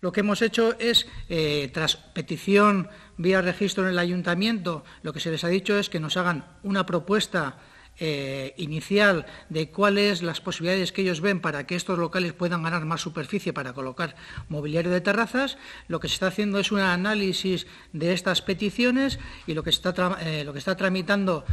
Lo que hemos hecho es, eh, tras petición vía registro en el ayuntamiento, lo que se les ha dicho es que nos hagan una propuesta eh, inicial de cuáles las posibilidades que ellos ven para que estos locales puedan ganar más superficie para colocar mobiliario de terrazas. Lo que se está haciendo es un análisis de estas peticiones y lo que está, eh, lo que está tramitando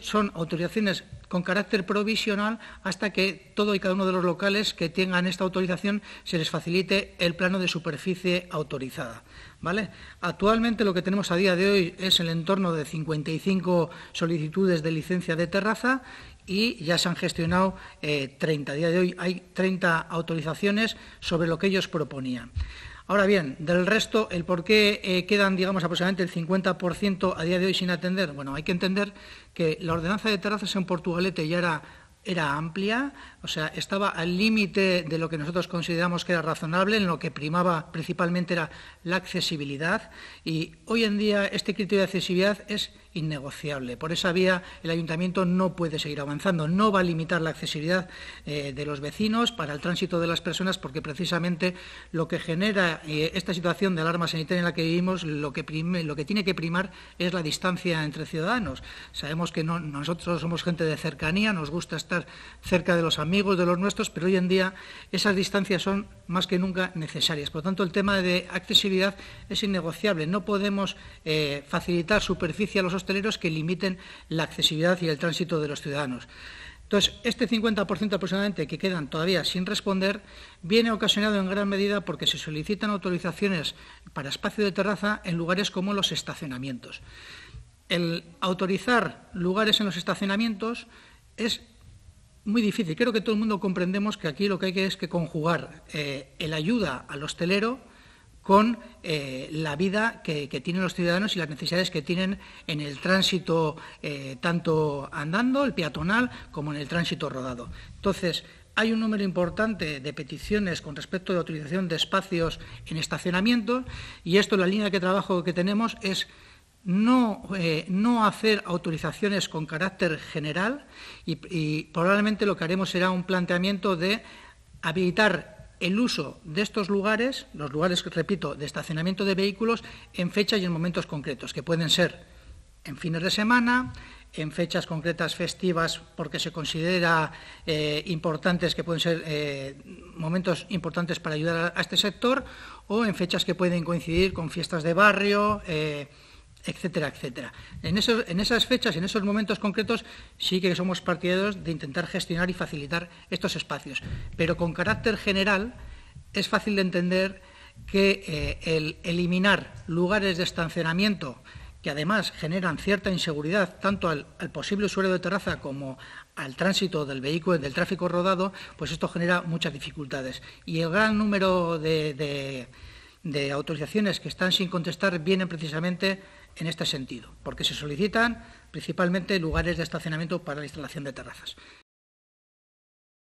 son autorizaciones con carácter provisional hasta que todo y cada uno de los locales que tengan esta autorización se les facilite el plano de superficie autorizada. ¿vale? Actualmente lo que tenemos a día de hoy es el entorno de 55 solicitudes de licencia de terraza y ya se han gestionado 30. Eh, a día de hoy hay 30 autorizaciones sobre lo que ellos proponían. Ahora bien, del resto, el por qué eh, quedan, digamos, aproximadamente el 50% a día de hoy sin atender. Bueno, hay que entender que la ordenanza de terrazas en Portugalete ya era era amplia, o sea, estaba al límite de lo que nosotros consideramos que era razonable, en lo que primaba principalmente era la accesibilidad y hoy en día este criterio de accesibilidad es innegociable. Por esa vía, el ayuntamiento no puede seguir avanzando, no va a limitar la accesibilidad eh, de los vecinos para el tránsito de las personas, porque precisamente lo que genera eh, esta situación de alarma sanitaria en la que vivimos, lo que, lo que tiene que primar es la distancia entre ciudadanos. Sabemos que nosotros somos gente de cercanía, nos gusta estar cerca de los amigos, de los nuestros, pero hoy en día esas distancias son más que nunca necesarias. Por lo tanto, el tema de accesibilidad es innegociable. No podemos eh, facilitar superficie a los hosteleros que limiten la accesibilidad y el tránsito de los ciudadanos. Entonces, este 50% aproximadamente que quedan todavía sin responder viene ocasionado en gran medida porque se solicitan autorizaciones para espacio de terraza en lugares como los estacionamientos. El autorizar lugares en los estacionamientos es muy difícil. Creo que todo el mundo comprendemos que aquí lo que hay que es que conjugar eh, el ayuda al hostelero con eh, la vida que, tienen los ciudadanos y las necesidades que tienen en el tránsito, eh, tanto andando, el peatonal, como en el tránsito rodado. Entonces, hay un número importante de peticiones con respecto a la utilización de espacios en estacionamiento y esto, la línea de trabajo que tenemos es no, eh, no hacer autorizaciones con carácter general y probablemente lo que haremos será un planteamiento de habilitar el uso de estos lugares, los lugares, repito, de estacionamiento de vehículos en fechas y en momentos concretos, que pueden ser en fines de semana, en fechas concretas festivas, porque se considera eh, importantes, que pueden ser eh, momentos importantes para ayudar a, este sector, o en fechas que pueden coincidir con fiestas de barrio. Eh, etcétera, etcétera. En, esos, en esas fechas, en esos momentos concretos, sí que somos partidarios de intentar gestionar y facilitar estos espacios. Pero con carácter general, es fácil de entender que eh, el eliminar lugares de estacionamiento que además generan cierta inseguridad tanto al, posible usuario de terraza como al tránsito del vehículo, del tráfico rodado, pues esto genera muchas dificultades. Y el gran número de, de autorizaciones que están sin contestar vienen precisamente en este sentido, porque se solicitan principalmente lugares de estacionamiento para la instalación de terrazas.